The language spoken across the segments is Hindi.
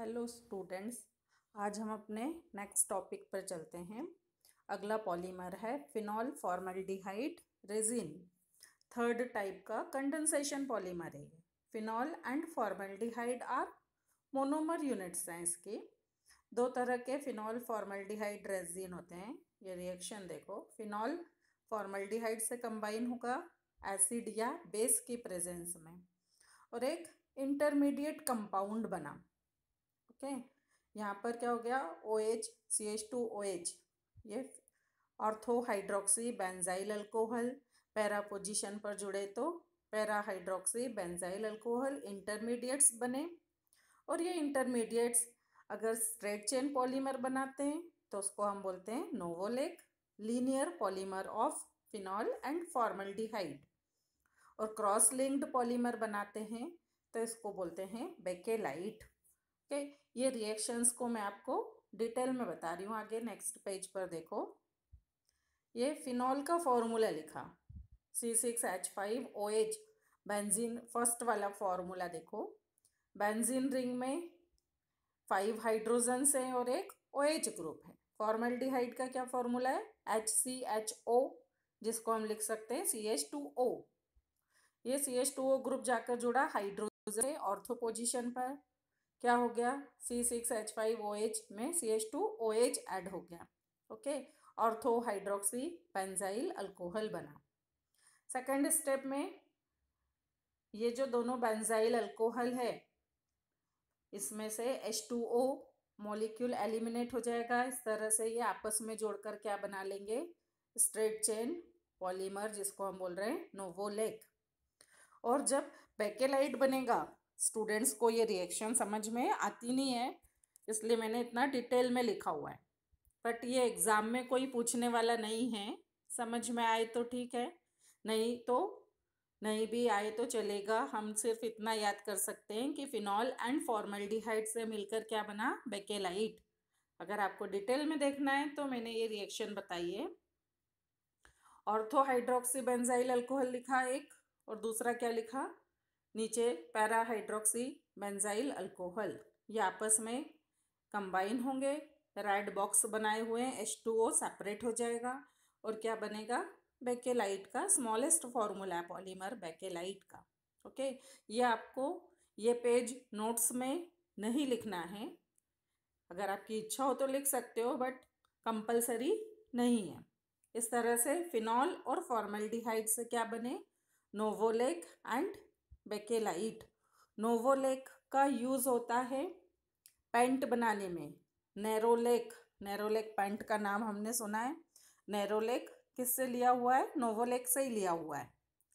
हेलो स्टूडेंट्स आज हम अपने नेक्स्ट टॉपिक पर चलते हैं अगला पॉलीमर है phenol formaldehyde resin third type का कंडेंसेशन पॉलीमर है phenol and formaldehyde are monomer units हैं इसके दो तरह के फिनॉल फॉर्मल्डिहाइड रेजिन होते हैं ये रिएक्शन देखो फिनॉल फॉर्मल्डिहाइड से कंबाइन होगा एसिड या बेस की प्रेजेंस में और एक इंटरमीडिएट कंपाउंड बना ओके यहाँ पर क्या हो गया O H C H two O H ये ortho hydroxy benzyl alcohol para position पर जुड़े तो para hydroxy benzyl alcohol intermediates बने और ये इंटरमीडिएट्स अगर स्ट्रेट चेन पॉलीमर बनाते हैं तो उसको हम बोलते हैं novolac linear polymer of phenol and formaldehyde और क्रॉस लिंक्ड पॉलीमर बनाते हैं तो इसको बोलते हैं बेकेलाइट ठीक है ये रिएक्शंस को मैं आपको डिटेल में बता रही हूँ आगे नेक्स्ट पेज पर देखो ये फिनॉल का फॉर्मूला लिखा C six H five O H benzene first वाला फॉर्मूला देखो बैनजिन रिंग में फाइव हाइड्रोजन्स हैं और एक ओ एच ग्रुप है फॉर्मेल्डिहाइड का क्या फॉर्मूला है एच सी एच ओ जिसको हम लिख सकते हैं सी एच टू ओ ये C H two O group जाकर जुड़ा हाइड्रोजन ऑर्थो पोजिशन पर क्या हो गया C six H five O H में C H two O H add हो गया okay ortho hydroxy benzyl alcohol बना सेकेंड स्टेप में ये जो दोनों बेंजाइल अल्कोहल है इसमें से H two O molecule eliminate हो जाएगा इस तरह से ये आपस में जोड़कर क्या बना लेंगे स्ट्रेट चेन पॉलीमर जिसको हम बोल रहे हैं नोवोलेक और जब बैकेलाइट बनेगा स्टूडेंट्स को ये रिएक्शन समझ में आती नहीं है इसलिए मैंने इतना डिटेल में लिखा हुआ है बट ये एग्ज़ाम में कोई पूछने वाला नहीं है समझ में आए तो ठीक है नहीं तो नहीं भी आए तो चलेगा हम सिर्फ इतना याद कर सकते हैं कि फिनॉल एंड फॉर्मेल्डिहाइड से मिलकर क्या बना बेकेलाइट अगर आपको डिटेल में देखना है तो मैंने ये रिएक्शन बताई है ऑर्थोहाइड्रोक्सीबेंजाइल अल्कोहल लिखा एक और दूसरा क्या लिखा नीचे पैराहाइड्रोक्सी बेंजाइल अल्कोहल ये आपस में कंबाइन होंगे रेड बॉक्स बनाए हुए हैं एच टू ओ सेपरेट हो जाएगा और क्या बनेगा बेकेलाइट का स्मॉलेस्ट फॉर्मूला पॉलीमर बेकेलाइट का ओके ये आपको ये पेज नोट्स में नहीं लिखना है अगर आपकी इच्छा हो तो लिख सकते हो बट कंपलसरी नहीं है इस तरह से फिनॉल और फॉर्मेल्डिहाइड से क्या बने नोवोलेक एंड बेकेलाइट नोवोलेक का यूज़ होता है पैंट बनाने में नैरोलेक नैरोलेक पैंट का नाम हमने सुना है नैरोलेक किससे लिया हुआ है नोवोलेक से ही लिया हुआ है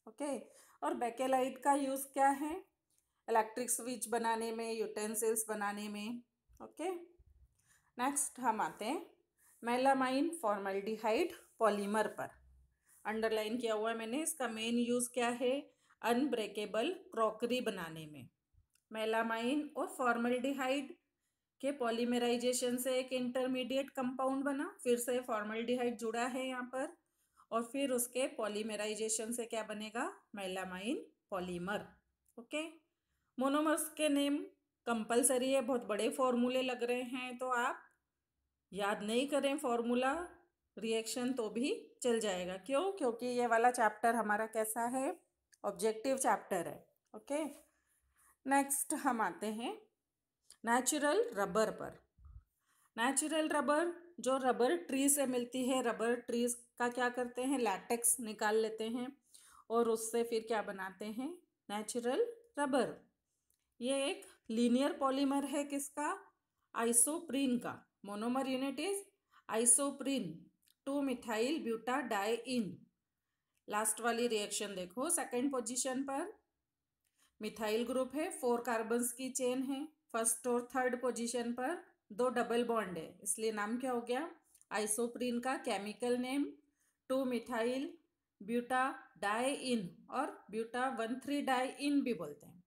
ओके और बेकेलाइट का यूज़ क्या है इलेक्ट्रिक स्विच बनाने में यूटेंसिल्स बनाने में ओके नेक्स्ट हम आते हैं मेलामाइन फॉर्मल्डिहाइड पॉलीमर पर अंडरलाइन किया हुआ है मैंने इसका मेन यूज़ क्या है अनब्रेकेबल क्रॉकरी बनाने में मेलामाइन और फॉर्मल्डिहाइड के पॉलीमेराइजेशन से एक इंटरमीडिएट कंपाउंड बना फिर से फॉर्मल्डिहाइड जुड़ा है यहाँ पर और फिर उसके पॉलीमेराइजेशन से क्या बनेगा मेलामाइन पॉलीमर ओके मोनोमर्स के नेम कंपलसरी है बहुत बड़े फॉर्मूले लग रहे हैं तो आप याद नहीं करें फॉर्मूला रिएक्शन तो भी चल जाएगा क्यों क्योंकि ये वाला चैप्टर हमारा कैसा है ऑब्जेक्टिव चैप्टर है ओके नेक्स्ट हम आते हैं नेचुरल रबर पर नेचुरल रबर जो रबर ट्री से मिलती है रबर ट्रीज का क्या करते हैं लैटेक्स निकाल लेते हैं और उससे फिर क्या बनाते हैं नेचुरल रबर ये एक लीनियर पॉलीमर है किसका आइसोप्रीन का monomer unit is isoprene two methyl butadiene last वाली रिएक्शन देखो सेकंड पोजीशन पर मिथाइल ग्रुप है फोर कार्बन्स की चेन है फर्स्ट और थर्ड पोजीशन पर दो डबल बॉन्ड है इसलिए नाम क्या हो गया आइसोप्रीन का chemical name two methyl butadiene और buta one three diene भी बोलते हैं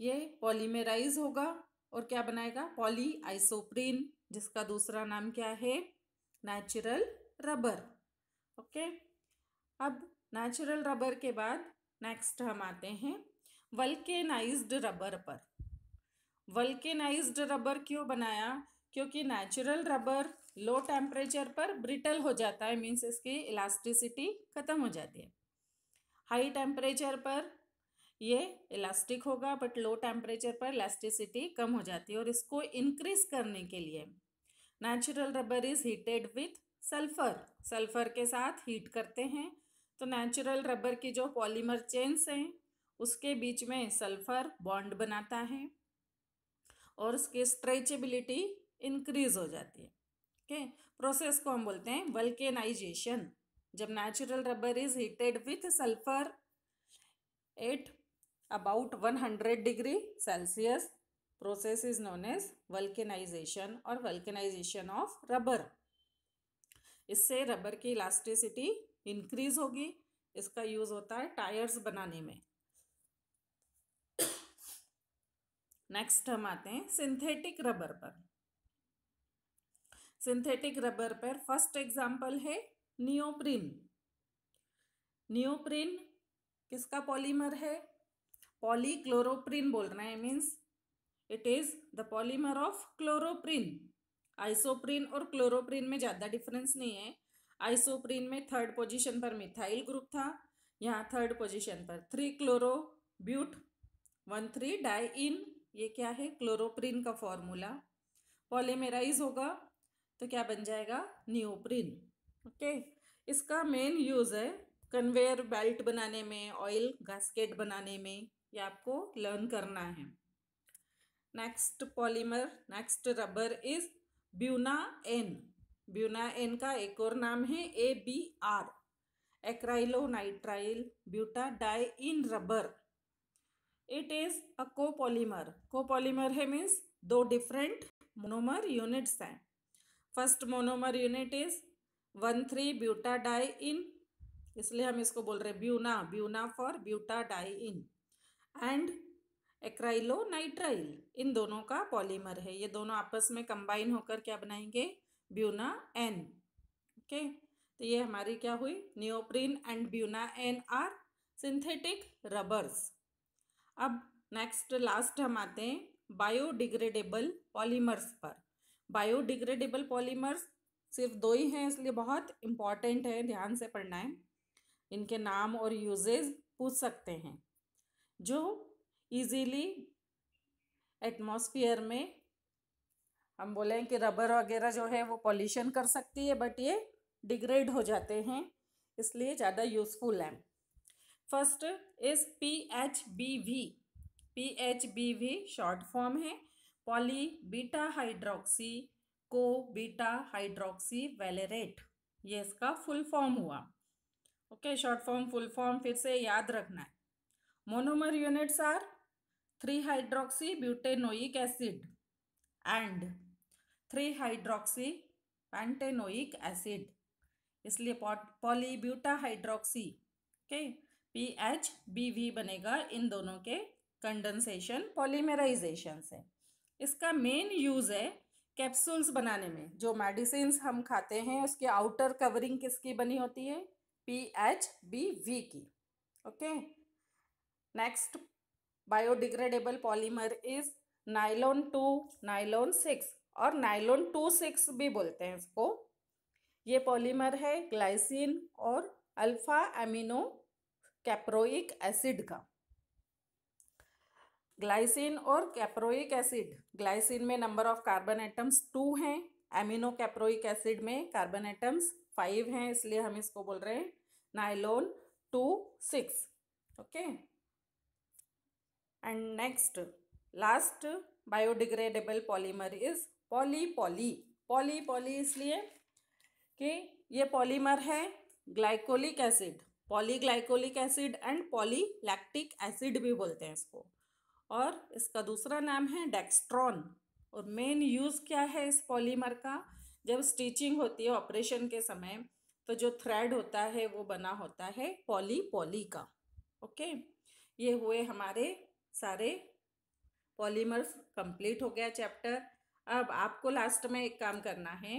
ये पॉलीमेराइज होगा और क्या बनाएगा पॉली आइसोप्रीन जिसका दूसरा नाम क्या है नेचुरल रबर ओके okay? अब नेचुरल रबर के बाद नेक्स्ट हम आते हैं वल्केनाइज्ड रबर पर वल्केनाइज्ड रबर क्यों बनाया क्योंकि नेचुरल रबर लो टेम्परेचर पर ब्रिटल हो जाता है मीन्स इसकी इलास्टिसिटी ख़त्म हो जाती है हाई टेम्परेचर पर ये इलास्टिक होगा बट लो टेम्परेचर पर इलास्टिसिटी कम हो जाती है और इसको इंक्रीज करने के लिए natural rubber is heated with sulphur sulphur के साथ हीट करते हैं तो नेचुरल रबर की जो पॉलीमर चेन्स हैं उसके बीच में सल्फर बॉन्ड बनाता है और उसकी स्ट्रेचेबिलिटी इंक्रीज हो जाती है ओके प्रोसेस को हम बोलते हैं वल्केनाइजेशन जब natural rubber is heated with sulphur at about one hundred degree Celsius process is known as vulcanisation और वल्केनाइजेशन ऑफ रबर इससे रबर की इलास्टिसिटी इंक्रीज होगी इसका यूज़ होता है टायर्स बनाने में नेक्स्ट हम आते हैं सिंथेटिक रबर पर सिंथेटिक रबर पर फर्स्ट एग्जांपल है नियोप्रिन नियोप्रिन किसका पॉलीमर है पॉलीक्लोरोप्रिन बोल रहे हैं means it is the polymer of chloroprene isoprene और क्लोरोप्रिन में ज़्यादा डिफरेंस नहीं है आइसोप्रीन में थर्ड पोजीशन पर मिथाइल ग्रुप था यहाँ थर्ड पोजीशन पर three chloro but one three ene ये क्या है क्लोरोप्रीन का फॉर्मूला पॉलीमेराइज होगा तो क्या बन जाएगा नियोप्रीन ओके इसका मेन यूज़ है कन्वेयर बेल्ट बनाने में ऑयल गास्केट बनाने में ये आपको लर्न करना है next polymer next rubber is buna N buna N का एक और नाम है A B R nitrile butadiene rubber it is a copolymer copolymer है मीन्स दो डिफरेंट मोनोमर यूनिट्स हैं first monomer unit is one three butadiene इसलिए हम इसको बोल रहे हैं buna buna for butadiene and acrylonitrile इन दोनों का पॉलीमर है ये दोनों आपस में कंबाइन होकर क्या बनाएंगे ब्यूना एन ओके तो ये हमारी क्या हुई neoprene and buna N are synthetic rubbers अब नेक्स्ट लास्ट हम आते हैं बायोडिग्रेडेबल पॉलीमर्स पर बायोडिग्रेडेबल पॉलीमर्स सिर्फ दो ही हैं इसलिए बहुत इम्पॉर्टेंट है ध्यान से पढ़ना है इनके नाम और यूजेज पूछ सकते हैं जो इजीली एटमॉस्फेयर में हम बोले कि रबर वगैरह जो है वो पॉल्यूशन कर सकती है बट ये डिग्रेड हो जाते हैं इसलिए ज़्यादा यूज़फुल है first is P H B V P H B V short form है poly beta hydroxy co beta hydroxy valerate ये इसका फुल फॉर्म हुआ okay short form full form फिर से याद रखना है monomer units are three hydroxy butanoic acid and three hydroxy pentanoic acid इसलिए पॉलीब्यूटा हाइड्रोक्सी के पी एच बी वी बनेगा इन दोनों के कंडेंसेशन पॉलीमेराइजेशन से इसका मेन यूज़ है कैप्सूल्स बनाने में जो मेडिसिन हम खाते हैं उसके आउटर कवरिंग किसकी बनी होती है पी एच बी वी की okay next biodegradable polymer is nylon two nylon six और नाइलोन टू सिक्स भी बोलते हैं इसको ये पॉलीमर है ग्लाइसिन और अल्फा एमिनो कैप्रोइक एसिड का ग्लाइसिन और कैप्रोइक एसिड ग्लाइसिन में number of carbon atoms two हैं एमिनो कैप्रोइक एसिड में कार्बन एटम्स फाइव हैं इसलिए हम इसको बोल रहे हैं nylon two six okay and next last biodegradable polymer is poly poly poly poly इसलिए कि ये पॉलीमर है glycolic acid polyglycolic acid and polylactic acid भी बोलते हैं इसको और इसका दूसरा नाम है डेक्स्ट्रॉन और मेन यूज़ क्या है इस पॉलीमर का जब स्टिचिंग होती है ऑपरेशन के समय तो जो थ्रेड होता है वो बना होता है पॉली पॉली का ओके ये हुए हमारे सारे पॉलीमर्स कंप्लीट हो गया चैप्टर अब आपको लास्ट में एक काम करना है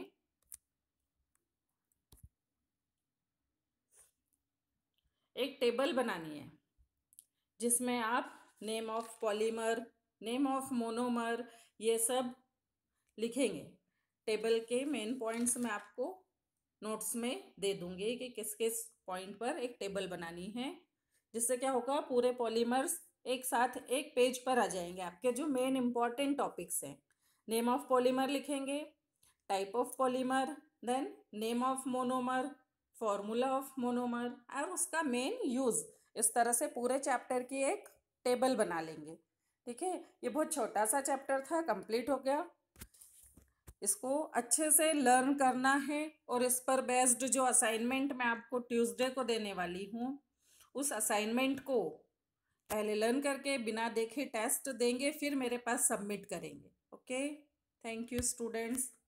एक टेबल बनानी है जिसमें आप name of polymer name of monomer ये सब लिखेंगे टेबल के मेन पॉइंट्स मैं आपको नोट्स में दे दूंगी कि किस किस पॉइंट पर एक टेबल बनानी है जिससे क्या होगा पूरे पॉलीमर्स एक साथ एक पेज पर आ जाएंगे आपके जो मेन इम्पॉर्टेंट टॉपिक्स हैं नेम ऑफ पॉलीमर लिखेंगे type of polymer then name of monomer formula of monomer और उसका मेन यूज़ इस तरह से पूरे चैप्टर की एक टेबल बना लेंगे ठीक है ये बहुत छोटा सा चैप्टर था कंप्लीट हो गया इसको अच्छे से लर्न करना है और इस पर बेस्ड जो असाइनमेंट मैं आपको ट्यूसडे को देने वाली हूँ उस असाइनमेंट को पहले लर्न करके बिना देखे टेस्ट देंगे फिर मेरे पास सबमिट करेंगे okay thank you students